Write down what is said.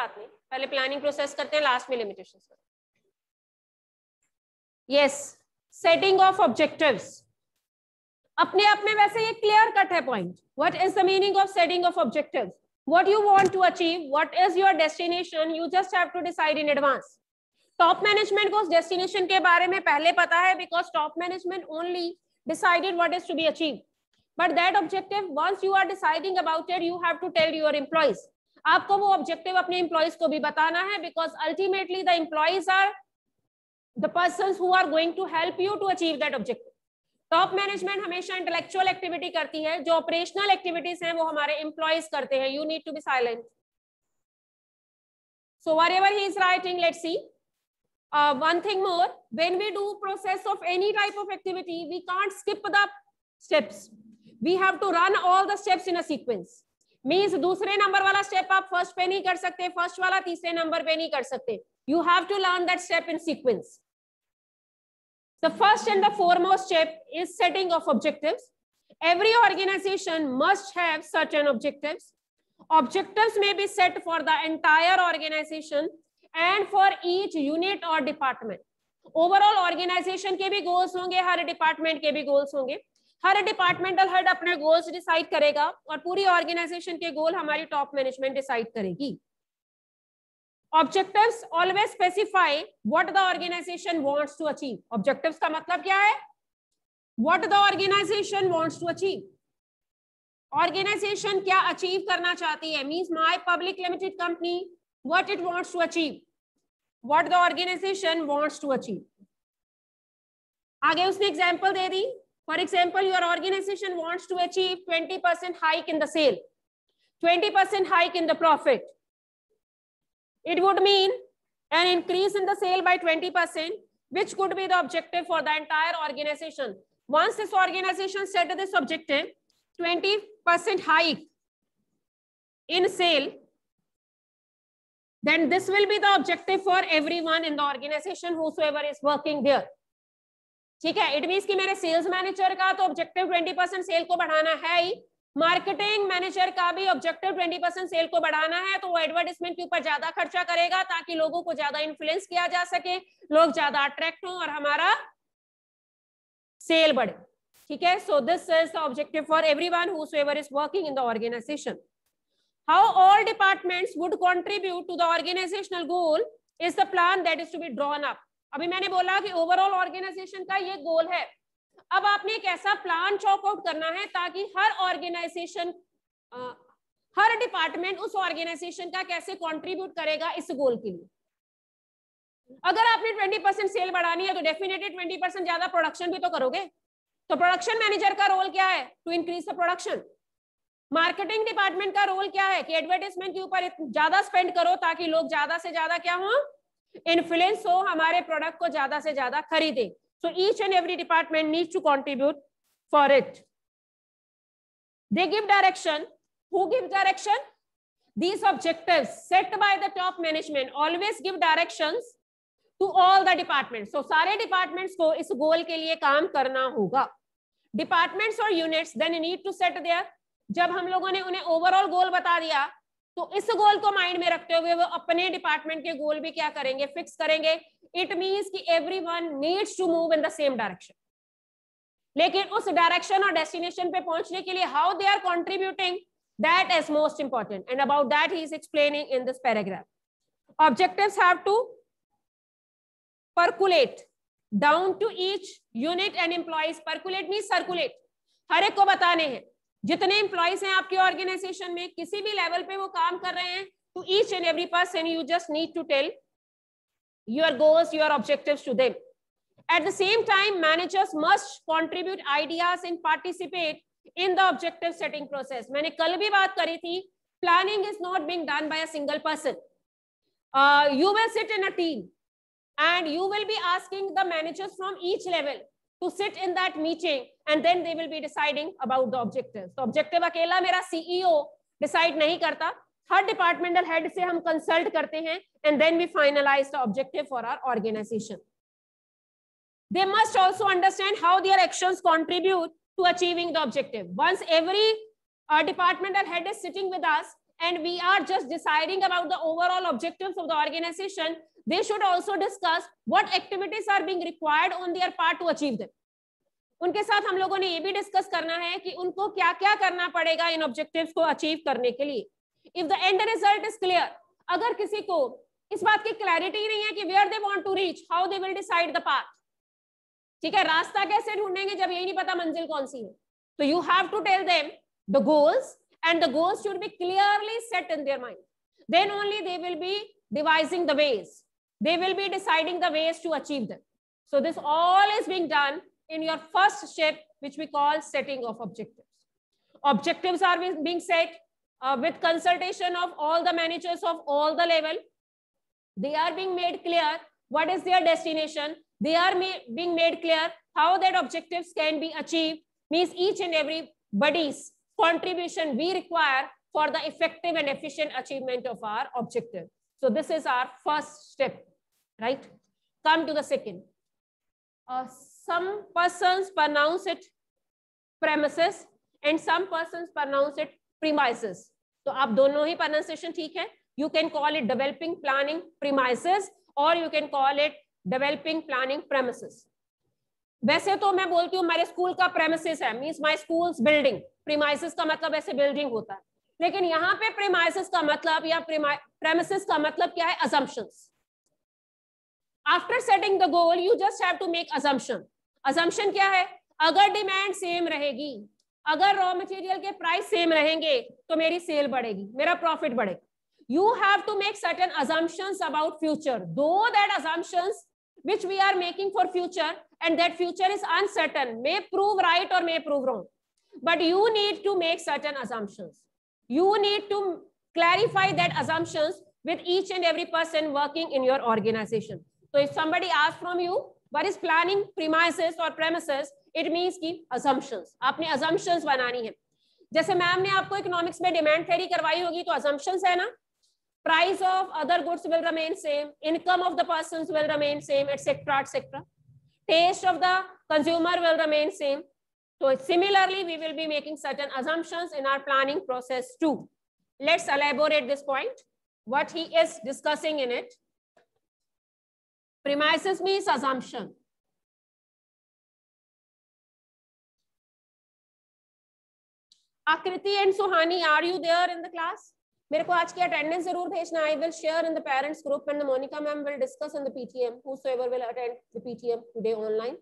बात नहीं पहले प्लानिंग प्रोसेस करते हैं लास्ट में limitation yes setting of objective अपने आप में वैसे ये क्लियर कट है point what is the meaning of setting of objective what you want to achieve what is your destination you just have to decide in advance top management को उस destination के बारे में पहले पता है because top management only decided what is to be achieve but that objective once you are deciding about it you have to tell your employees आपको वो ऑब्जेक्टिव अपने एम्प्लॉयज को भी बताना है because ultimately the employees are the person who are going to help you to achieve that objective top management हमेशा intellectual activity करती है जो ऑपरेशनल एक्टिविटीज हैं वो हमारे एम्प्लॉयज करते हैं you need to be silent so whoever he is writing let see one thing more when we do process of any type of activity we can't skip the steps we have to run all the steps in a sequence means दूसरे नंबर वाला step आप first पे नहीं कर सकते first वाला तीसरे नंबर पे नहीं कर सकते you have to learn that step in sequence the first and the foremost step is setting of objective every organisation must have such an objective objective may be set for the entire organisation and for each unit और department overall organisation के भी goals होंगे हर department के भी goals होंगे हर departmental head अपने goals decide करेगा और पूरी ऑर्गेनाइजेशन के गोल हमारी टॉप मैनेजमेंट डिसाइड करेगी objectives always specify what the organisation wants to achieve objectives का मतलब क्या है what the organisation wants to achieve organisation क्या अचीव करना चाहती है means my public limited company what it wants to achieve what the organisation wants to achieve आगे उसने एग्जांपल दे दी For example, your organization wants to achieve 20% hike in the sale, 20% hike in the profit. It would mean an increase in the sale by 20%, which could be the objective for the entire organization. Once this organization set this objective, 20% hike in sale, then this will be the objective for everyone in the organization, whosoever is working there. ठीक है it mean कि मेरे sales manager का तो objective 20 percent cell को बढ़ाना है ही marketing manager का भी ऑब्जेक्टिव 20 परसेंट सेल को बढ़ाना है तो वो एडवर्टाइजमेंट के ऊपर ज्यादा खर्चा करेगा ताकि लोगों को ज्यादा इन्फ्लुएंस किया जा सके लोग ज्यादा अट्रैक्ट हो और हमारा सेल बढ़े ठीक है so this is objective for everyone is working in the organisation how all departments would contribute to the organisational goal is the plan that is to be drawn up अभी मैंने बोला कि overall organisation का ये गोल है अब आपने एक ऐसा प्लान चौक आउट करना है ताकि हर ऑर्गेनाइजेशन हर डिपार्टमेंट उस ऑर्गेनाइजेशन का कैसे कंट्रीब्यूट करेगा इस गोल के लिए अगर आपने 20 परसेंट सेल बढ़ानी है तो डेफिनेटली 20 परसेंट ज्यादा प्रोडक्शन भी तो करोगे तो प्रोडक्शन मैनेजर का रोल क्या है to increase the production marketing department का रोल क्या है कि एडवर्टाइजमेंट के ऊपर ज्यादा स्पेंड करो ताकि लोग ज्यादा से ज्यादा क्या हो इन्फ्लुएंस हो हमारे प्रोडक्ट को ज्यादा से ज्यादा खरीदे so each and every department need to contribute for it they give direction who give direction these objective set by the top management always give direction to all the department so सारे departments को इस गोल के लिए काम करना होगा departments और units then need to set their जब हम लोगों ने उन्हें ओवरऑल गोल बता दिया तो इस गोल को माइंड में रखते हुए वो अपने डिपार्टमेंट के गोल भी क्या करेंगे फिक्स करेंगे इट मीन्स कि everyone needs to move in the same direction लेकिन उस डायरेक्शन और डेस्टिनेशन पे पहुंचने के लिए how they are contributing that is most important and about that he is explaining in this paragraph objective have to percolate down to each unit and employees percolate mean circulate हर एक को बताने हैं जितने इंप्लॉइज हैं आपके organisation में किसी भी लेवल पे वो काम कर रहे हैं to each and every person you just need to tell your goals your objective to them at the same time managers must contribute ideas in participate in the objective setting process मैंने कल भी बात करी थी planning is not being done by a single person you will sit in a team and you will be asking the managers from each level to sit in that meeting and then they will be deciding about the objectives. So, objective akela, mera CEO decide नहीं करता हर departmental head se हम consult karte hain, and then we finalize the objective for our organization. they must also understand how their actions contribute to achieving the objective. Once every uh, departmental head is sitting with us and we are just deciding about the overall objectives of the organization, they should also discuss what activities are being required on their part to achieve them उनके साथ हम लोगों ने ये भी discuss करना है कि उनको क्या क्या करना पड़ेगा इन ऑब्जेक्टिव्स को अचीव करने के लिए if the end result is clear अगर किसी को इस बात की क्लैरिटी नहीं है कि where they want to reach how they will decide the path ठीक है रास्ता कैसे ढूंढेंगे जब यही नहीं पता मंजिल कौन सी है तो you have to tell them the goals and the goals should be clearly set in their mind then only they will be devising the ways They will be deciding the ways to achieve them. So this all is being done in your first step, which we call setting of objectives. Objectives are being set uh, with consultation of all the managers of all the level. They are being made clear what is their destination. They are ma being made clear how that objectives can be achieved means each and every body's contribution we require for the effective and efficient achievement of our objective. So this is our first step. right come to the second uh, some persons pronounce it premises and some persons pronounce it premises तो aap dono hi pronunciation theek hai you can call it developing planning premises or you can call it developing planning premises वैसे तो मैं बोलती हूँ मेरे school का premises है means my school building premises का मतलब ऐसे बिल्डिंग होता है लेकिन यहाँ पे प्रीमाइसिस का मतलब या प्रेमिसेस का मतलब क्या है assumptions after setting the goal you just have to make assumption assumption क्या है अगर डिमांड सेम रहेगी अगर रॉ मटेरियल के प्राइस सेम रहेंगे तो मेरी सेल बढ़ेगी मेरा प्रॉफिट बढ़ेगा you have to make certain assumption about future though that assumption which we are making for future and that future is uncertain may prove right or may prove wrong but you need to make certain assumption you need to clarify that assumption with each and every person working in your organization So if somebody asks from you, what is planning premises or premises, it means की assumptions. आपने assumptions बनानी है जैसे ma'am ने आपको economics में demand theory करवाई होगी तो assumptions है ना price of other goods will remain same income of the persons will remain same etc etc taste of the consumer will remain same so similarly we will be making certain assumptions in our planning process too let's elaborate this point what he is discussing in it Premises means assumption. Akriti and Suhani are you there in the class मेरे को आज की attendance जरूर भेजना I will share in the parents group and Monika ma'am will discuss in the PTM who will attend the PTM today online